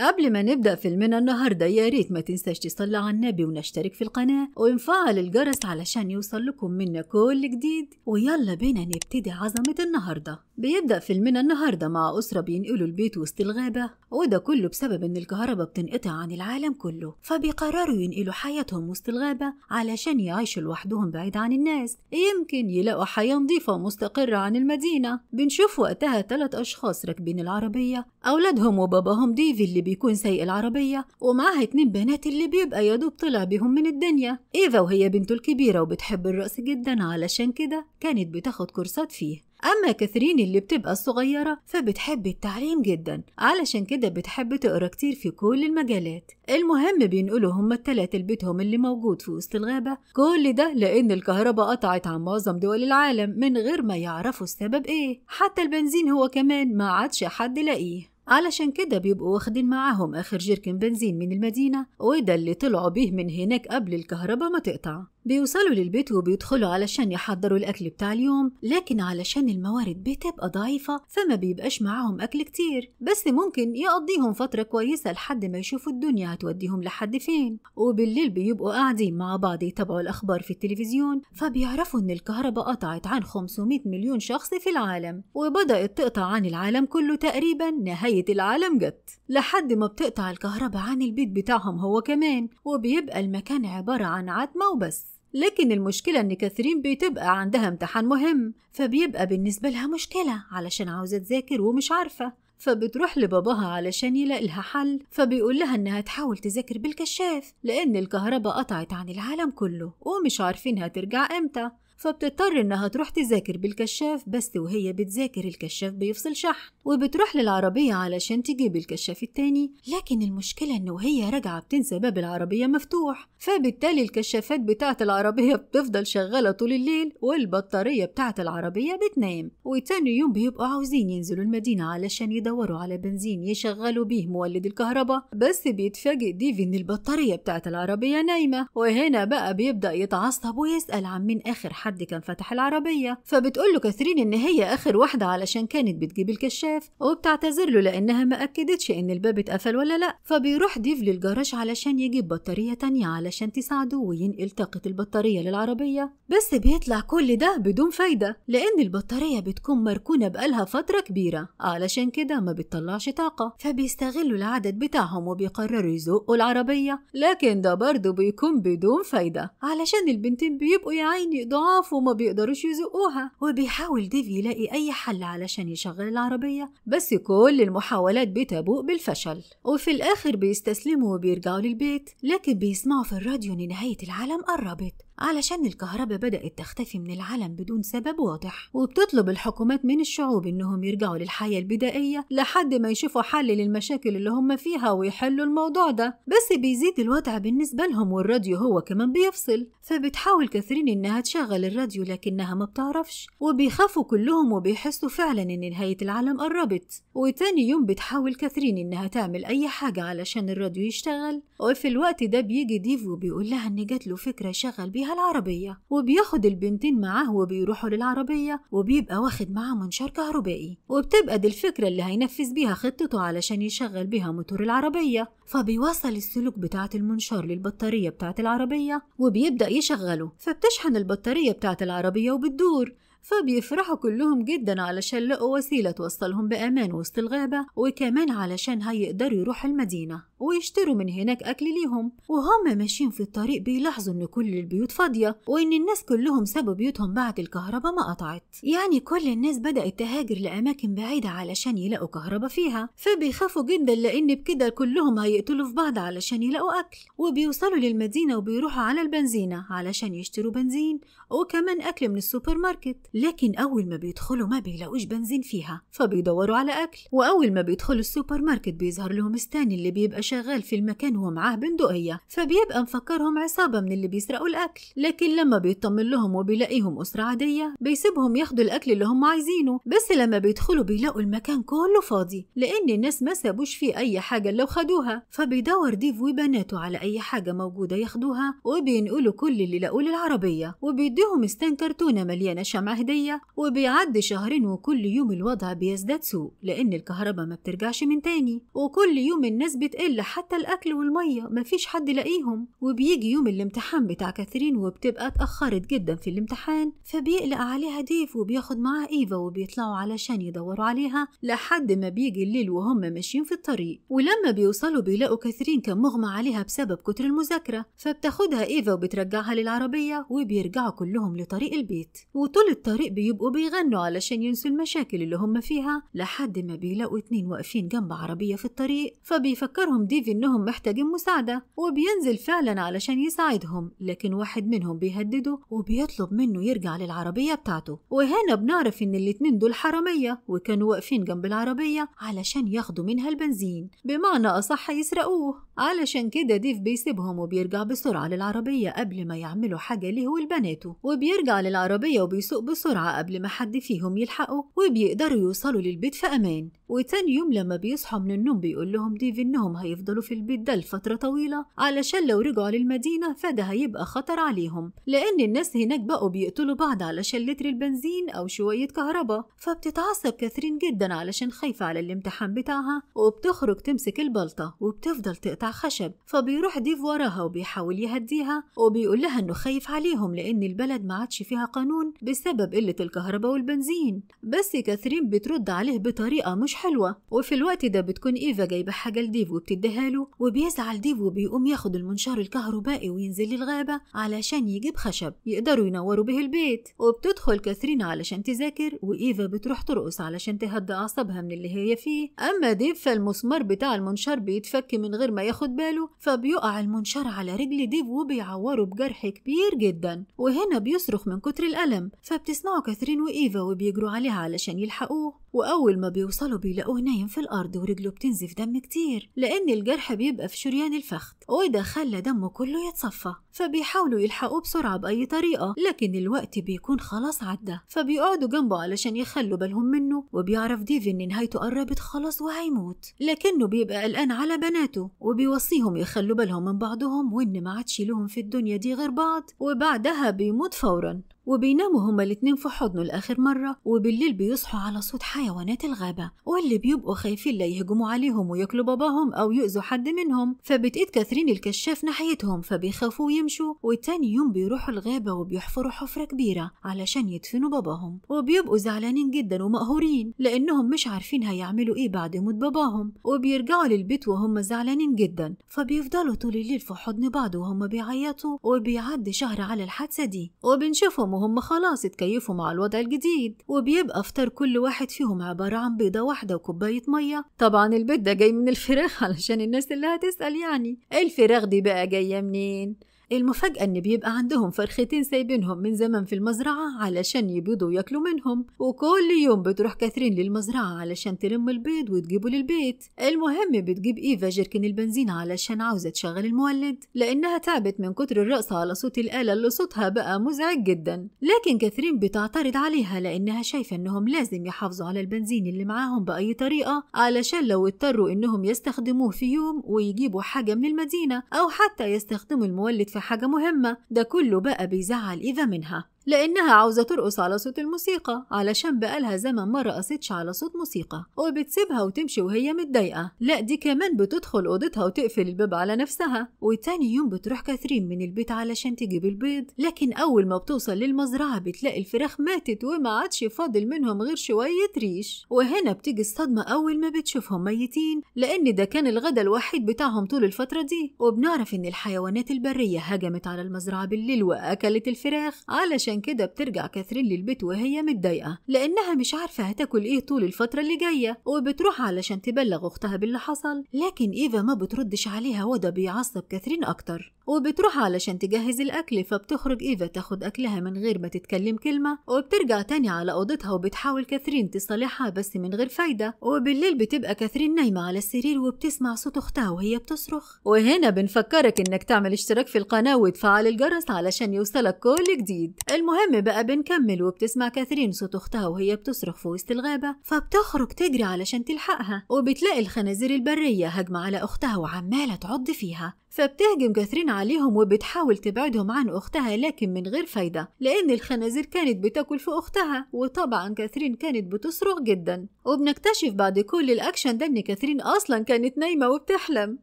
قبل ما نبدأ فيلمنا النهاردة يا ريت ما تنساش تصلي على النبي ونشترك في القناة ونفعل الجرس علشان يوصل لكم منا كل جديد ويلا بينا نبتدي عظمة النهاردة بيبدأ فيلمنا النهاردة مع أسرة بينقلوا البيت وسط الغابة وده كله بسبب إن الكهرباء بتنقطع عن العالم كله فبيقرروا ينقلوا حياتهم وسط الغابة علشان يعيشوا لوحدهم بعيد عن الناس يمكن يلاقوا حياة نظيفة ومستقرة عن المدينة بنشوف وقتها ثلاث أشخاص راكبين العربية أولادهم وباباهم ديفي اللي بيكون سايق العربية ومعها اتنين بنات اللي بيبقى يا دوب طلع بيهم من الدنيا إيفا وهي بنته الكبيرة وبتحب الرقص جدا علشان كده كانت بتاخد كورسات فيه أما كاثرين اللي بتبقى الصغيرة فبتحب التعليم جدا علشان كده بتحب تقرا كتير في كل المجالات المهم بينقلوا هما التلاتة لبيتهم اللي موجود في وسط الغابة كل ده لأن الكهرباء قطعت عن معظم دول العالم من غير ما يعرفوا السبب إيه حتى البنزين هو كمان ما عادش حد لاقيه علشان كده بيبقوا واخدين معاهم آخر جيركن بنزين من المدينة وده اللي طلعوا بيه من هناك قبل الكهرباء ما تقطع بيوصلوا للبيت وبيدخلوا علشان يحضروا الأكل بتاع اليوم لكن علشان الموارد بتبقى ضعيفة فما بيبقاش معاهم أكل كتير بس ممكن يقضيهم فترة كويسة لحد ما يشوفوا الدنيا هتوديهم لحد فين وبالليل بيبقوا قاعدين مع بعض يتابعوا الأخبار في التلفزيون فبيعرفوا إن الكهرباء قطعت عن 500 مليون شخص في العالم وبدأت تقطع عن العالم كله تقريبا نهاية العالم جت لحد ما بتقطع الكهرباء عن البيت بتاعهم هو كمان وبيبقى المكان عبارة عن عتمة وبس لكن المشكلة إن كاثرين بتبقى عندها امتحان مهم فبيبقى بالنسبة لها مشكلة علشان عاوزة تذاكر ومش عارفة فبتروح لباباها علشان يلاقي لها حل فبيقول لها إنها تحاول تذاكر بالكشاف لأن الكهرباء قطعت عن العالم كله ومش عارفين هترجع إمتى فبتضطر إنها تروح تذاكر بالكشاف بس وهي بتذاكر الكشاف بيفصل شحن وبتروح للعربية علشان تجيب الكشاف التاني لكن المشكلة إن وهي راجعة بتنسى باب العربية مفتوح فبالتالي الكشافات بتاعة العربية بتفضل شغالة طول الليل والبطارية بتاعة العربية بتنام وتاني يوم بيبقوا عاوزين ينزلوا المدينة علشان يدوروا على بنزين يشغلوا بيه مولد الكهرباء بس بيتفاجئ ديفي إن البطارية بتاعة العربية نايمة وهنا بقى بيبدأ يتعصب ويسأل عن مين آخر حد كان فاتح العربية فبتقول له كاثرين إن هي آخر واحدة علشان كانت بتجيب الكشاف وبتعتذر له لأنها ما أكدتش إن الباب اتقفل ولا لأ فبيروح ديف للجراج علشان يجيب بطارية تانية علشان تساعده وينقل طاقة البطارية للعربية بس بيطلع كل ده بدون فايدة لأن البطارية بتكون مركونة بقالها فترة كبيرة علشان كده ما بتطلعش طاقة فبيستغلوا العدد بتاعهم وبيقرروا يزقوا العربية لكن ده برضه بيكون بدون فايدة علشان البنتين بيبقوا يا عيني ضعاف الأطراف وما بيقدروش يزقوها وبيحاول ديف يلاقي أي حل علشان يشغل العربية بس كل المحاولات بتبوء بالفشل وفي الآخر بيستسلموا وبيرجعوا للبيت لكن بيسمعوا في الراديو إن نهاية العالم قربت علشان الكهرباء بدأت تختفي من العالم بدون سبب واضح وبتطلب الحكومات من الشعوب إنهم يرجعوا للحياة البدائية لحد ما يشوفوا حل للمشاكل اللي هم فيها ويحلوا الموضوع ده بس بيزيد الوضع بالنسبة لهم والراديو هو كمان بيفصل فبتحاول كثيرين إنها تشغل الراديو لكنها ما بتعرفش وبيخافوا كلهم وبيحسوا فعلا إن نهاية العالم قربت وتاني يوم بتحاول كاثرين إنها تعمل أي حاجة علشان الراديو يشتغل وفي الوقت ده بيجي ديف وبيقول لها إن جات له فكرة شغل بيها فيها العربية وبياخد البنتين معاه وبيروحوا للعربية وبيبقى واخد معاه منشار كهربائي وبتبقى دي الفكرة اللي هينفذ بيها خطته علشان يشغل بيها موتور العربية فبيوصل السلوك بتاعة المنشار للبطارية بتاعة العربية وبيبدأ يشغله فبتشحن البطارية بتاعة العربية وبتدور فبيفرحوا كلهم جدا علشان لقوا وسيلة توصلهم بأمان وسط الغابة وكمان علشان هيقدروا يروحوا المدينة ويشتروا من هناك أكل ليهم وهم ماشيين في الطريق بيلاحظوا إن كل البيوت فاضية وإن الناس كلهم سابوا بيوتهم بعد الكهرباء ما قطعت يعني كل الناس بدأت تهاجر لأماكن بعيدة علشان يلاقوا كهرباء فيها فبيخافوا جدا لأن بكده كلهم هيقتلوا في بعض علشان يلاقوا أكل وبيوصلوا للمدينة وبيروحوا على البنزينة علشان يشتروا بنزين وكمان أكل من السوبر ماركت لكن أول ما بيدخلوا ما بيلاقوش بنزين فيها فبيدوروا على أكل وأول ما بيدخلوا السوبر ماركت بيظهر لهم ستان اللي بيبقى شغال في المكان ومعاه بندقية فبيبقى مفكرهم عصابة من اللي بيسرقوا الأكل لكن لما بيطمن لهم وبيلاقيهم أسرة عادية بيسيبهم ياخدوا الأكل اللي هم عايزينه بس لما بيدخلوا بيلاقوا المكان كله فاضي لأن الناس ما سابوش فيه أي حاجة لو خدوها فبيدور ديف وبناته على أي حاجة موجودة ياخدوها وبينقلوا كل اللي لاقوه للعربية وبيديهم ستان كرتونة مليانة شمعة هدية وبيعدي شهرين وكل يوم الوضع بيزداد سوء لأن الكهرباء ما بترجعش من تاني وكل يوم الناس بتقل إلا حتى الأكل والمية مفيش حد لاقيهم وبيجي يوم الامتحان بتاع كاثرين وبتبقى اتأخرت جدا في الامتحان فبيقلق عليها ديف وبياخد معاه إيفا وبيطلعوا علشان يدوروا عليها لحد ما بيجي الليل وهم ماشيين في الطريق ولما بيوصلوا بيلاقوا كاثرين كان مغمى عليها بسبب كتر المذاكرة فبتاخدها إيفا وبترجعها للعربية وبيرجعوا كلهم لطريق البيت وطول الطريق بيبقوا بيغنوا علشان ينسوا المشاكل اللي هم فيها لحد ما بيلاقوا اتنين واقفين جنب عربية في الطريق فبيفكرهم ديفي إنهم محتاجين مساعدة وبينزل فعلا علشان يساعدهم لكن واحد منهم بيهدده وبيطلب منه يرجع للعربية بتاعته وهنا بنعرف إن الاتنين دول حرامية وكانوا واقفين جنب العربية علشان ياخدوا منها البنزين بمعنى أصح يسرقوه علشان كده ديف بيسيبهم وبيرجع بسرعة للعربية قبل ما يعملوا حاجة ليه ولبناته وبيرجع للعربية وبيسوق بسرعة قبل ما حد فيهم يلحقه وبيقدروا يوصلوا للبيت في أمان وتاني يوم لما بيصحوا من النوم بيقول لهم ديف إنهم هي هيفضلوا في البيت ده لفترة طويلة علشان لو رجعوا للمدينة فده هيبقى خطر عليهم لأن الناس هناك بقوا بيقتلوا بعض علشان لتر البنزين أو شوية كهرباء فبتتعصب كاثرين جدا علشان خايفة على الامتحان بتاعها وبتخرج تمسك البلطة وبتفضل تقطع خشب فبيروح ديف وراها وبيحاول يهديها وبيقول لها إنه خايف عليهم لأن البلد ما عادش فيها قانون بسبب قلة الكهرباء والبنزين بس كاثرين بترد عليه بطريقة مش حلوة وفي الوقت ده بتكون إيفا جايبة حاجة لديف وبتدي بيديها له وبيزعل ديف وبيقوم ياخد المنشار الكهربائي وينزل الغابة علشان يجيب خشب يقدروا ينوروا به البيت وبتدخل كاثرين علشان تذاكر وإيفا بتروح ترقص علشان تهدى أعصابها من اللي هي فيه أما ديف فالمسمار بتاع المنشار بيتفك من غير ما ياخد باله فبيقع المنشار على رجل ديف وبيعوره بجرح كبير جدا وهنا بيصرخ من كتر الألم فبتسمعه كاثرين وإيفا وبيجروا عليها علشان يلحقوه وأول ما بيوصلوا بيلاقوه نايم في الأرض ورجله بتنزف دم كتير لأن الجرح بيبقى في شريان الفخذ وده خلى دمه كله يتصفى فبيحاولوا يلحقوه بسرعة بأي طريقة لكن الوقت بيكون خلاص عدى فبيقعدوا جنبه علشان يخلوا بالهم منه وبيعرف ديفي إن نهايته قربت خلاص وهيموت لكنه بيبقى قلقان على بناته وبيوصيهم يخلوا بالهم من بعضهم وإن ما عادش لهم في الدنيا دي غير بعض وبعدها بيموت فورا وبيناموا هما الاتنين في حضنه لآخر مرة وبالليل بيصحوا على صوت حيوانات الغابة واللي بيبقوا خايفين لا يهجموا عليهم وياكلوا باباهم أو يؤذوا حد منهم فبتقيد كاثرين الكشاف ناحيتهم فبيخافوا ويمشوا وتاني يوم بيروحوا الغابة وبيحفروا حفرة كبيرة علشان يدفنوا باباهم وبيبقوا زعلانين جدا ومقهورين لأنهم مش عارفين هيعملوا إيه بعد موت باباهم وبيرجعوا للبيت وهم زعلانين جدا فبيفضلوا طول الليل في حضن بعض وهم بيعيطوا وبيعدي شهر على الحادثة دي وبنشوفهم وهم خلاص اتكيفوا مع الوضع الجديد وبيبقى فطار كل واحد فيهم عبارة عن بيضة واحدة وكوباية مية طبعا البيض ده جاي من الفراخ علشان الناس اللي هتسأل يعني الفراخ دي بقى جاية منين المفاجأة إن بيبقى عندهم فرختين سايبينهم من زمان في المزرعة علشان يبيضوا ياكلوا منهم وكل يوم بتروح كاثرين للمزرعة علشان تلم البيض وتجيبه للبيت المهم بتجيب إيفا جركن البنزين علشان عاوزة تشغل المولد لأنها تعبت من كتر الرقص على صوت الآلة اللي صوتها بقى مزعج جدا لكن كاثرين بتعترض عليها لأنها شايفة إنهم لازم يحافظوا على البنزين اللي معاهم بأي طريقة علشان لو اضطروا إنهم يستخدموه في يوم ويجيبوا حاجة من المدينة أو حتى يستخدموا المولد في حاجة مهمة ده كله بقى بيزعل إذا منها لأنها عاوزة ترقص على صوت الموسيقى علشان بقالها زمن ما رقصتش على صوت موسيقى وبتسيبها وتمشي وهي متضايقة لا دي كمان بتدخل أوضتها وتقفل الباب على نفسها وتاني يوم بتروح كاثرين من البيت علشان تجيب البيض لكن أول ما بتوصل للمزرعة بتلاقي الفراخ ماتت وما عادش فاضل منهم غير شوية ريش وهنا بتيجي الصدمة أول ما بتشوفهم ميتين لأن ده كان الغدا الوحيد بتاعهم طول الفترة دي وبنعرف إن الحيوانات البرية هجمت على المزرعة بالليل وأكلت الفراخ علشان عشان كده بترجع كاثرين للبيت وهي متضايقة لأنها مش عارفة هتاكل إيه طول الفترة اللي جاية وبتروح علشان تبلغ أختها باللي حصل لكن إيفا ما بتردش عليها وده بيعصب كاثرين أكتر وبتروح علشان تجهز الأكل فبتخرج إيفا تاخد أكلها من غير ما تتكلم كلمة وبترجع تاني على أوضتها وبتحاول كاثرين تصالحها بس من غير فايدة وبالليل بتبقى كاثرين نايمة على السرير وبتسمع صوت أختها وهي بتصرخ وهنا بنفكرك إنك تعمل اشتراك في القناة وتفعل الجرس علشان يوصلك كل جديد المهم بقى بنكمل وبتسمع كاثرين صوت أختها وهي بتصرخ في وسط الغابة فبتخرج تجري علشان تلحقها وبتلاقي الخنازير البرية هجمة على أختها وعمالة تعض فيها فبتهجم كاثرين عليهم وبتحاول تبعدهم عن أختها لكن من غير فايدة لأن الخنازير كانت بتاكل في أختها وطبعا كاثرين كانت بتصرخ جدا وبنكتشف بعد كل الأكشن ده إن كاثرين أصلا كانت نايمة وبتحلم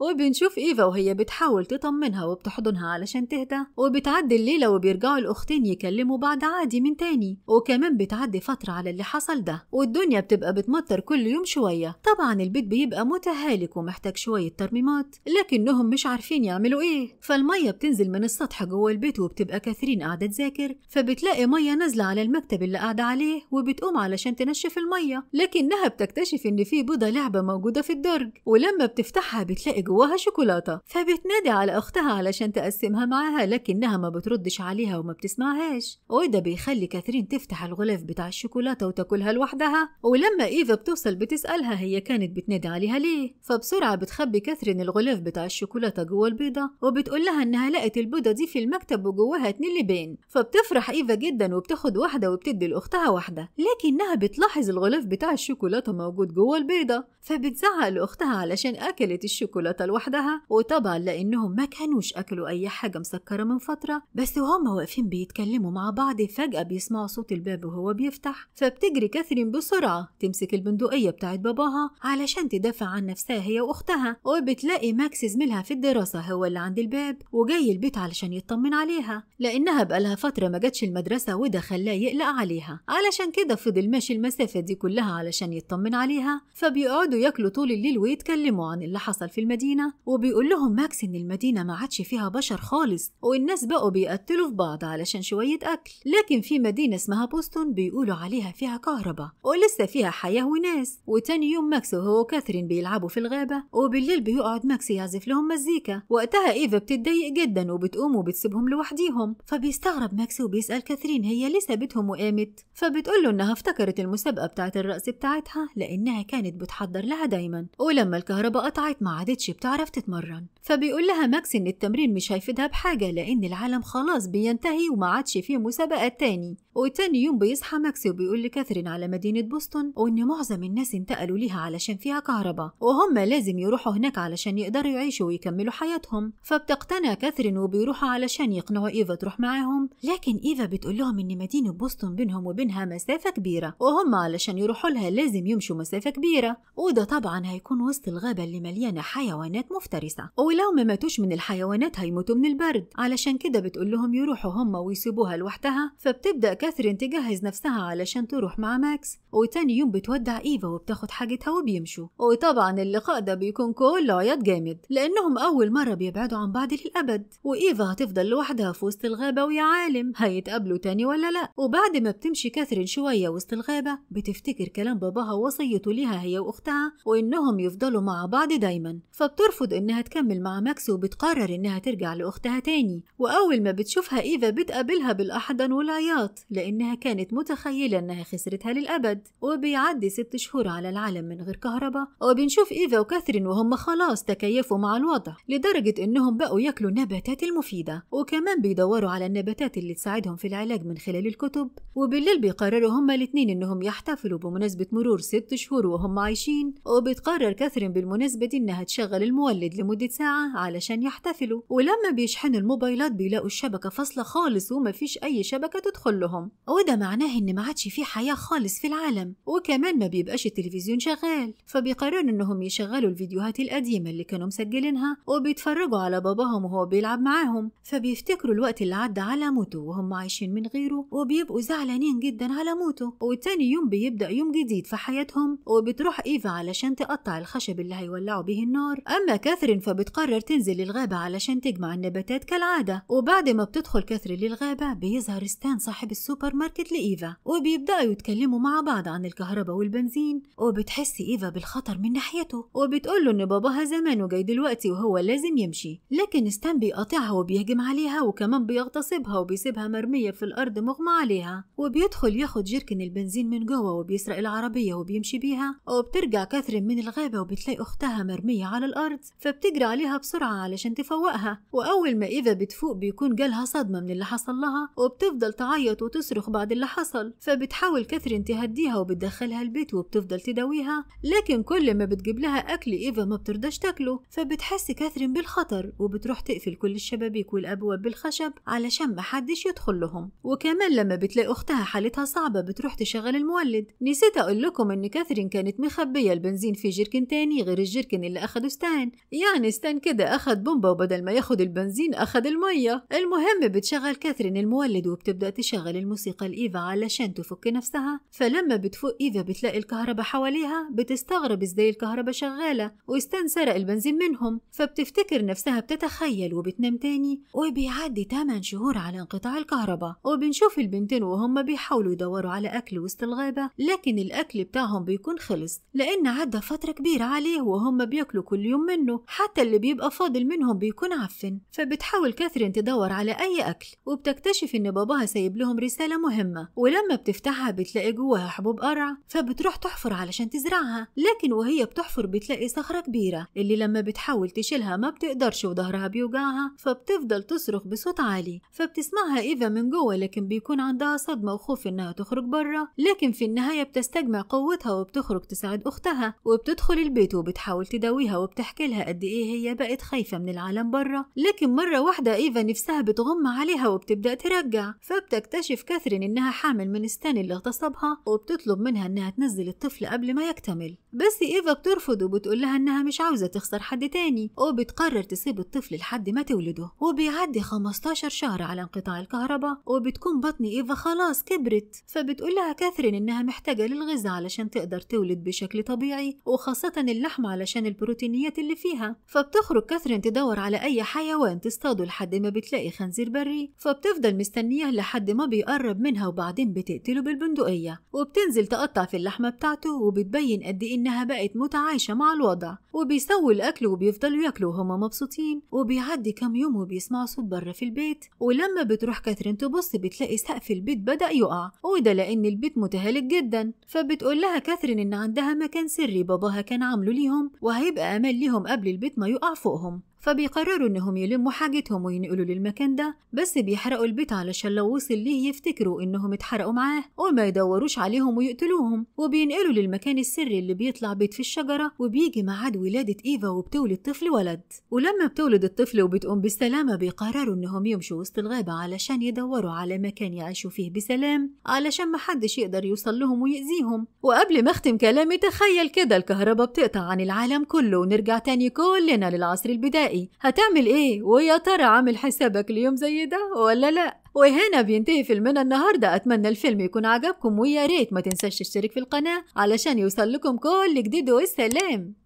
وبنشوف إيفا وهي بتحاول تطمنها وبتحضنها علشان تهدى وبتعدي الليلة وبيرجعوا الأختين يكلموا بعض عادي من تاني وكمان بتعدي فترة على اللي حصل ده والدنيا بتبقى بتمطر كل يوم شوية طبعا البيت بيبقى متهالك ومحتاج شوية ترميمات لكنهم مش عارفين عارفين يعملوا إيه فالمية بتنزل من السطح جوه البيت وبتبقى كاثرين قاعدة تذاكر فبتلاقي مية نازلة على المكتب اللي قاعدة عليه وبتقوم علشان تنشف المية لكنها بتكتشف إن في بيضة لعبة موجودة في الدرج ولما بتفتحها بتلاقي جواها شوكولاتة فبتنادي على أختها علشان تقسمها معاها لكنها ما بتردش عليها وما بتسمعهاش وده بيخلي كاثرين تفتح الغلاف بتاع الشوكولاتة وتاكلها لوحدها ولما إيفا بتوصل بتسألها هي كانت بتنادي عليها ليه فبسرعة بتخبي كاثرين الغلاف بتاع الشوكولاتة جوه والبيضة وبتقول لها إنها لقت البيضة دي في المكتب وجواها اتنين لبان فبتفرح إيفا جدا وبتاخد واحدة وبتدي لأختها واحدة لكنها بتلاحظ الغلاف بتاع الشوكولاتة موجود جوه البيضة فبتزعق لأختها علشان أكلت الشوكولاتة لوحدها وطبعا لأنهم ما كانوش أكلوا أي حاجة مسكرة من فترة بس وهم واقفين بيتكلموا مع بعض فجأة بيسمعوا صوت الباب وهو بيفتح فبتجري كاثرين بسرعة تمسك البندقية بتاعت باباها علشان تدافع عن نفسها هي وأختها وبتلاقي ماكس زميلها في الدراسة هو اللي عند الباب وجاي البيت علشان يطمن عليها لأنها بقالها فترة ما جاتش المدرسة وده خلاه يقلق عليها علشان كده فضل ماشي المسافة دي كلها علشان يطمن عليها فبيقعدوا ياكلوا طول الليل ويتكلموا عن اللي حصل في المدينة وبيقول لهم ماكس إن المدينة ما عادش فيها بشر خالص والناس بقوا بيقتلوا في بعض علشان شوية أكل لكن في مدينة اسمها بوسطن بيقولوا عليها فيها كهرباء ولسه فيها حياة وناس وتاني يوم ماكس وهو كاثرين بيلعبوا في الغابة وبالليل بيقعد ماكس يعزف لهم مزيكا وقتها إيفا بتتضايق جدا وبتقوم وبتسيبهم لوحديهم فبيستغرب ماكس وبيسأل كاثرين هي ليه سابتهم وقامت فبتقول له إنها افتكرت المسابقة بتاعة الرقص بتاعتها لأنها كانت بتحضر لها دايما ولما الكهرباء قطعت ما عادتش بتعرف تتمرن فبيقول لها ماكس إن التمرين مش هيفيدها بحاجة لأن العالم خلاص بينتهي وما عادش فيه مسابقات تاني وتاني يوم بيصحى ماكس وبيقول لكاثرين على مدينة بوسطن وإن معظم الناس انتقلوا ليها علشان فيها كهرباء وهم لازم يروحوا هناك علشان يقدروا يعيشوا ويكملوا حياتهم حياتهم فبتقتنع كاثرين وبيروحوا علشان يقنعوا إيفا تروح معاهم لكن إيفا بتقول لهم إن مدينة بوسطن بينهم وبينها مسافة كبيرة وهم علشان يروحوا لها لازم يمشوا مسافة كبيرة وده طبعا هيكون وسط الغابة اللي مليانة حيوانات مفترسة ولو ما ماتوش من الحيوانات هيموتوا من البرد علشان كده بتقول لهم يروحوا هم ويسيبوها لوحدها فبتبدأ كاثرين تجهز نفسها علشان تروح مع ماكس وتاني يوم بتودع إيفا وبتاخد حاجتها وبيمشوا وطبعا اللقاء ده بيكون كله عياط جامد لأنهم أول مرة بيبعدوا عن بعض للأبد وإيفا هتفضل لوحدها في وسط الغابة ويا عالم هيتقابلوا تاني ولا لأ وبعد ما بتمشي كاثرين شوية وسط الغابة بتفتكر كلام باباها ووصيته ليها هي وأختها وإنهم يفضلوا مع بعض دايما فبترفض إنها تكمل مع ماكس وبتقرر إنها ترجع لأختها تاني وأول ما بتشوفها إيفا بتقابلها بالأحضن والعياط لأنها كانت متخيلة إنها خسرتها للأبد وبيعدي ست شهور على العالم من غير كهرباء وبنشوف إيفا وكاثرين وهم خلاص تكيفوا مع الوضع لدرجة إنهم بقوا ياكلوا النباتات المفيدة وكمان بيدوروا على النباتات اللي تساعدهم في العلاج من خلال الكتب وبالليل بيقرروا هما الاتنين إنهم يحتفلوا بمناسبة مرور ست شهور وهم عايشين وبتقرر كاثرين بالمناسبة دي إنها تشغل المولد لمدة ساعة علشان يحتفلوا ولما بيشحنوا الموبايلات بيلاقوا الشبكة فاصلة خالص ومفيش أي شبكة تدخل لهم وده معناه إن ما عادش في حياة خالص في العالم وكمان ما بيبقاش التلفزيون شغال فبيقرروا إنهم يشغلوا الفيديوهات القديمة اللي كانوا مسجلينها وبي بيتفرجوا على باباهم وهو بيلعب معاهم فبيفتكروا الوقت اللي عدى على موته وهم عايشين من غيره وبيبقوا زعلانين جدا على موته وتاني يوم بيبدأ يوم جديد في حياتهم وبتروح إيفا علشان تقطع الخشب اللي هيولعوا به النار أما كاثرين فبتقرر تنزل للغابه علشان تجمع النباتات كالعادة وبعد ما بتدخل كاثرين للغابة بيظهر ستان صاحب السوبر ماركت لإيفا وبيبدأوا يتكلموا مع بعض عن الكهرباء والبنزين وبتحس إيفا بالخطر من ناحيته وبتقول له إن باباها زمان وجاي دلوقتي وهو لازم لازم يمشي لكن ستان بيقاطعها وبيهجم عليها وكمان بيغتصبها وبيسيبها مرمية في الأرض مغمى عليها وبيدخل ياخد جيركن البنزين من جوه وبيسرق العربية وبيمشي بيها وبترجع كاثرين من الغابة وبتلاقي أختها مرمية على الأرض فبتجري عليها بسرعة علشان تفوقها وأول ما إيفا بتفوق بيكون جالها صدمة من اللي حصل لها وبتفضل تعيط وتصرخ بعد اللي حصل فبتحاول كاثرين تهديها وبتدخلها البيت وبتفضل تداويها لكن كل ما بتجيب لها أكل إيفا ما بترضاش تاكله فبتحس كاثرين بالخطر وبتروح تقفل كل الشبابيك والأبواب بالخشب علشان ما حدش يدخل لهم وكمان لما بتلاقي أختها حالتها صعبة بتروح تشغل المولد نسيت أقول لكم إن كاثرين كانت مخبية البنزين في جركن تاني غير الجركن اللي أخده ستان يعني ستان كده أخد بومبا وبدل ما ياخد البنزين أخد المية المهم بتشغل كاثرين المولد وبتبدأ تشغل الموسيقى لإيفا علشان تفك نفسها فلما بتفوق إيفا بتلاقي الكهرباء حواليها بتستغرب إزاي الكهرباء شغالة وستان سرق البنزين منهم فبتفتكر بتفتكر نفسها بتتخيل وبتنام تاني وبيعدي 8 شهور على انقطاع الكهرباء وبنشوف البنتين وهم بيحاولوا يدوروا على أكل وسط الغابة لكن الأكل بتاعهم بيكون خلص لأن عدى فترة كبيرة عليه وهم بياكلوا كل يوم منه حتى اللي بيبقى فاضل منهم بيكون عفن فبتحاول كاثرين تدور على أي أكل وبتكتشف إن باباها سايب لهم رسالة مهمة ولما بتفتحها بتلاقي جواها حبوب قرع فبتروح تحفر علشان تزرعها لكن وهي بتحفر بتلاقي صخرة كبيرة اللي لما بتحاول تشيلها ما بتقدرش وظهرها بيوجعها فبتفضل تصرخ بصوت عالي فبتسمعها إيفا من جوه لكن بيكون عندها صدمة وخوف إنها تخرج بره لكن في النهاية بتستجمع قوتها وبتخرج تساعد أختها وبتدخل البيت وبتحاول تداويها وبتحكي لها قد إيه هي بقت خايفة من العالم بره لكن مرة واحدة إيفا نفسها بتغم عليها وبتبدأ ترجع فبتكتشف كاثرين إنها حامل من ستان اللي اغتصبها وبتطلب منها إنها تنزل الطفل قبل ما يكتمل بس إيفا بترفض وبتقول لها إنها مش عاوزة تخسر حد تاني وبتقرر بتقرر تسيب الطفل لحد ما تولده وبيعدي 15 شهر على انقطاع الكهرباء وبتكون بطن إيفا خلاص كبرت فبتقول لها كاثرين إنها محتاجة للغذاء علشان تقدر تولد بشكل طبيعي وخاصة اللحم علشان البروتينيات اللي فيها فبتخرج كاثرين تدور على أي حيوان تصطاده لحد ما بتلاقي خنزير بري فبتفضل مستنياه لحد ما بيقرب منها وبعدين بتقتله بالبندقية وبتنزل تقطع في اللحمة بتاعته وبتبين قد إيه إنها بقت متعايشة مع الوضع وبيسووا الأكل وبيفضلوا ياكلوا وهما مبسوطين وبيعدي كم يوم وبيسمعوا صوت برا في البيت ولما بتروح كاترين تبص بتلاقي سقف البيت بدأ يقع وده لأن البيت متهالك جدا فبتقول لها كاترين إن عندها مكان سري باباها كان عامله ليهم وهيبقى أمان ليهم قبل البيت ما يقع فوقهم فبيقرروا إنهم يلموا حاجتهم وينقلوا للمكان ده بس بيحرقوا البيت علشان لو وصل ليه يفتكروا إنهم اتحرقوا معاه وما يدوروش عليهم ويقتلوهم وبينقلوا للمكان السري اللي بيطلع بيت في الشجرة وبيجي ميعاد ولادة إيفا وبتولد طفل ولد ولما بتولد الطفل وبتقوم بالسلامة بيقرروا إنهم يمشوا وسط الغابة علشان يدوروا على مكان يعيشوا فيه بسلام علشان محدش يقدر يوصل لهم ويأذيهم وقبل ما أختم كلامي تخيل كده الكهرباء بتقطع عن العالم كله ونرجع تاني كلنا للعصر البدائي النهائي هتعمل ايه ويا ترى عامل حسابك ليوم زي ده ولا لا وهنا بينتهي فيلمنا النهارده اتمنى الفيلم يكون عجبكم ويا ريت ما تنساش تشترك في القناه علشان يوصل لكم كل جديد والسلام